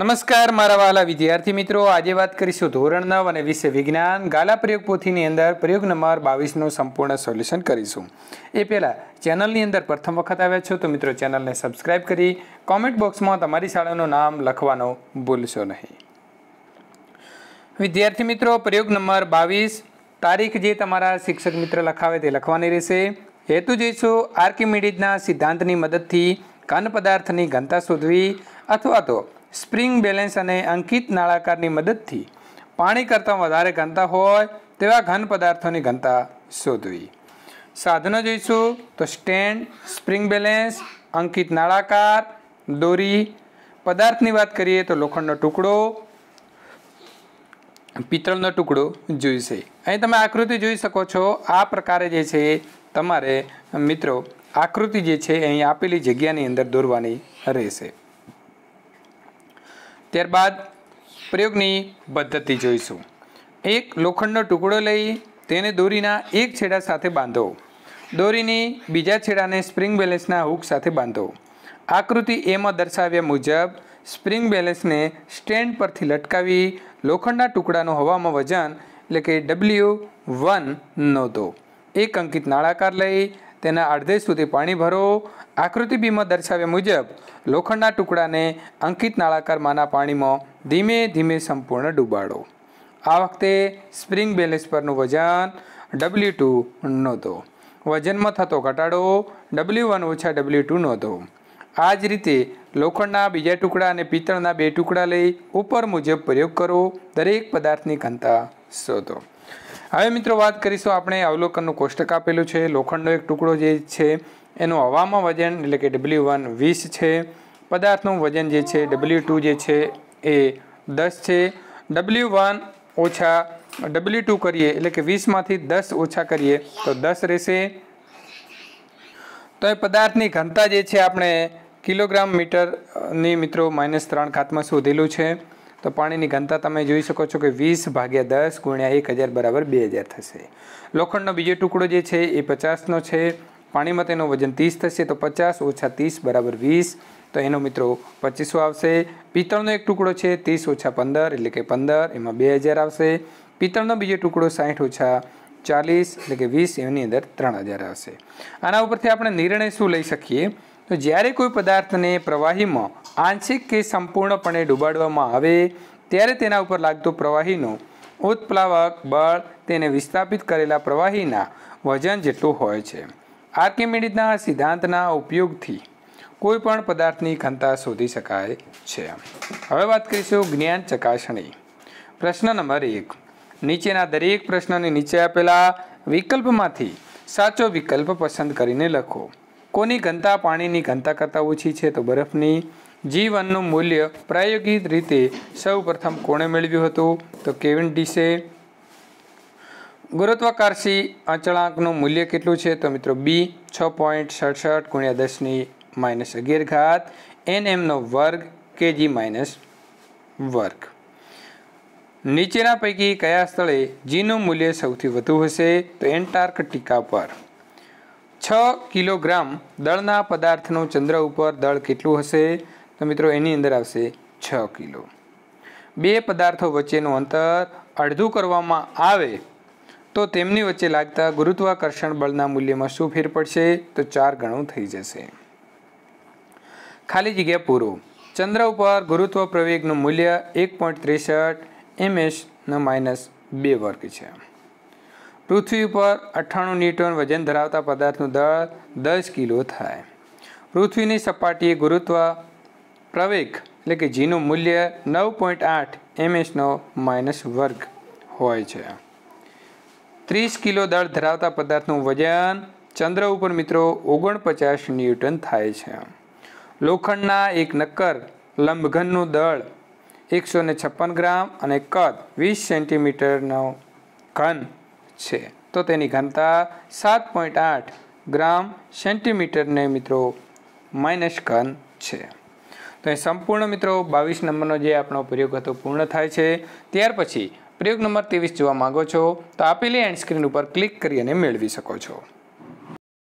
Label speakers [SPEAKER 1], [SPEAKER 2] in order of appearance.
[SPEAKER 1] નમસ્કાર મારા વાલા વિદ્યાર્થી મિત્રો આજે વાત કરીશું ધોરણ નવ અને વિષય વિજ્ઞાન ગાલા પ્રયોગ પોથીની અંદર પ્રયોગ નંબર બાવીસનું સંપૂર્ણ સોલ્યુશન કરીશું એ પહેલાં ચેનલની અંદર પ્રથમ વખત આવ્યા છો તો મિત્રો ચેનલને સબસ્ક્રાઈબ કરી કોમેન્ટ બોક્સમાં તમારી શાળાનું નામ લખવાનું ભૂલશો નહીં વિદ્યાર્થી મિત્રો પ્રયોગ નંબર બાવીસ તારીખ જે તમારા શિક્ષક મિત્ર લખાવે તે લખવાની રહેશે હેતુ જોઈશું આર્કિમિડીઝના સિદ્ધાંતની મદદથી ઘન પદાર્થની ઘનતા શોધવી અથવા તો સ્પ્રિંગ બેલેન્સ અને અંકિત નાળાકારની મદદથી પાણી કરતાં વધારે ઘનતા હોય તેવા ઘન પદાર્થોની ઘનતા શોધવી સાધનો જોઈશું તો સ્ટેન્ડ સ્પ્રિંગ બેલેન્સ અંકિત નાળાકાર દોરી પદાર્થની વાત કરીએ તો લોખંડનો ટુકડો પિત્તળનો ટુકડો જોઈશે અહીં તમે આકૃતિ જોઈ શકો છો આ પ્રકારે જે છે તમારે મિત્રો આકૃતિ જે છે અહીં આપેલી જગ્યાની અંદર દોરવાની રહેશે ત્યારબાદ પ્રયોગની પદ્ધતિ જોઈશું એક લોખંડનો ટુકડો લઈ તેને દોરીના એક છેડા સાથે બાંધો દોરીની બીજા છેડાને સ્પ્રિંગ બેલેન્સના હૂક સાથે બાંધો આકૃતિ એમાં દર્શાવ્યા મુજબ સ્પ્રિંગ બેલેન્સને સ્ટેન્ડ પરથી લટકાવી લોખંડના ટુકડાનું હવામાં વજન એટલે કે ડબલ્યુ વન નોંધો એક અંકિત નાળાકાર લઈ તેના અડધે સુધી પાણી ભરો આકૃતિ બીમાં દર્શાવ્યા મુજબ લોખંડના ટુકડાને અંકિત નાળાકારમાંના પાણીમાં ધીમે ધીમે સંપૂર્ણ ડૂબાડો આ વખતે સ્પ્રિંગ બેલેન્સ પરનું વજન ડબલ્યુ ટુ નોંધો વજનમાં થતો ઘટાડો ડબલ્યુ વન ઓછા ડબલ્યુ ટુ નોંધો આ જ રીતે લોખંડના બીજા ટુકડા અને પિત્તળના બે ટુકડા લઈ ઉપર મુજબ પ્રયોગ કરો દરેક પદાર્થની ઘનતા શોધો હવે મિત્રો વાત કરીશું આપણે અવલોકનનું કોષ્ટક આપેલું છે લોખંડનો એક ટુકડો જે છે એનું હવામાં વજન એટલે કે ડબલ્યુ વન વીસ છે પદાર્થનું વજન જે છે ડબલ્યુ ટુ જે છે એ દસ છે ડબલ્યુ વન ઓછા ડબલ્યુ ટુ કરીએ એટલે કે વીસમાંથી દસ ઓછા કરીએ તો દસ રહેશે તો એ પદાર્થની ઘનતા જે છે આપણે કિલોગ્રામ મીટરની મિત્રો માઇનસ ત્રણ ખાતમાં શોધેલું છે તો પાણીની ઘનતા તમે જોઈ શકો છો કે વીસ ભાગ્યા દસ ગુણ્યા એક હજાર બરાબર બે હજાર થશે લોખંડનો બીજો ટુકડો જે છે એ પચાસનો છે પાણીમાં તેનું વજન ત્રીસ થશે તો પચાસ ઓછા ત્રીસ બરાબર વીસ તો એનો મિત્રો પચીસો આવશે પિત્તળનો એક ટુકડો છે ત્રીસ ઓછા પંદર એટલે કે પંદર એમાં બે હજાર આવશે પિત્તળનો બીજો ટુકડો સાઠ ઓછા ચાલીસ એટલે કે વીસ એની અંદર ત્રણ હજાર આવશે આના ઉપરથી આપણે નિર્ણય શું લઈ શકીએ તો જ્યારે કોઈ પદાર્થને પ્રવાહીમાં આંશિક કે સંપૂર્ણપણે ડૂબાડવામાં આવે ત્યારે તેના ઉપર લાગતો પ્રવાહીનો ઉત્પ્લાવક બળ તેને વિસ્થાપિત કરેલા પ્રવાહીના વજન જેટલું હોય છે આર્કિમેડિસના સિદ્ધાંતના ઉપયોગથી કોઈ પણ પદાર્થની ઘનતા શોધી શકાય છે હવે વાત કરીશું જ્ઞાન ચકાસણી પ્રશ્ન નંબર એક નીચેના દરેક પ્રશ્નને નીચે આપેલા વિકલ્પમાંથી સાચો વિકલ્પ પસંદ કરીને લખો કોની ઘનતા પાણીની ઘનતા કરતાં ઓછી છે તો બરફની જીવનનું મૂલ્ય પ્રાયોગિક રીતે સૌ પ્રથમ કોણે મેળવ્યું હતું તો કેવિન ડીસે ગુરુત્વાકર્ષી અચળાંકનું મૂલ્ય કેટલું છે તો મિત્રો બી છ પોઈન્ટ સડસઠ ગુણ્યા દસની માઇનસ અગિયાર ઘાત એન એમનો વર્ગ કેજી માઇનસ વર્ગ નીચેના પૈકી કયા સ્થળે જીનું મૂલ્ય સૌથી વધુ હશે તો એન્ટાર્કટિકા પર છ કિલોગ્રામ દળના પદાર્થનું ચંદ્ર ઉપર દળ કેટલું હશે તો મિત્રો એની અંદર આવશે છ કિલો બે પદાર્થો વચ્ચેનું અંતર અડધું કરવામાં આવે તો તેમની વચ્ચે લાગતા ગુરુત્વાકર્ષણ બળના મૂલ્યમાં શું ફેર પડશે તો ચાર ગણું થઈ જશે ખાલી જગ્યા પૂરો ચંદ્ર ઉપર ગુરુત્વ પ્રવેગનું મૂલ્ય એક પોઈન્ટ ત્રેસઠ એમએસનો માઇનસ બે વર્ગ છે પૃથ્વી પર અઠ્ઠાણું ન્યૂટન વજન ધરાવતા પદાર્થનું દળ દસ કિલો થાય પૃથ્વીની સપાટીએ ગુરુત્વ પ્રવેગ એટલે કે જીનું મૂલ્ય નવ પોઈન્ટ આઠ એમએસનો માઇનસ વર્ગ હોય છે ત્રીસ કિલો દળ ધરાવતા પદાર્થનું વજન ચંદ્ર ઉપર મિત્રો ઓગણપચાસ ન્યૂટન થાય છે લોખંડના એક નક્કર લંબઘનનું દળ એકસો ને છપ્પન ગ્રામ અને કદ વીસ સેન્ટીમીટરનો ઘન છે તો તેની ઘનતા સાત પોઈન્ટ આઠ ગ્રામ સેન્ટીમીટરને મિત્રો માઇનસ ઘન છે તો એ સંપૂર્ણ મિત્રો બાવીસ નંબરનો જે આપણો પ્રયોગ હતો પૂર્ણ થાય છે ત્યાર પછી પ્રયોગ નંબર ત્રેવીસ જોવા માગો છો તો આપેલી એન્ડ સ્ક્રીન ઉપર ક્લિક કરી અને મેળવી શકો છો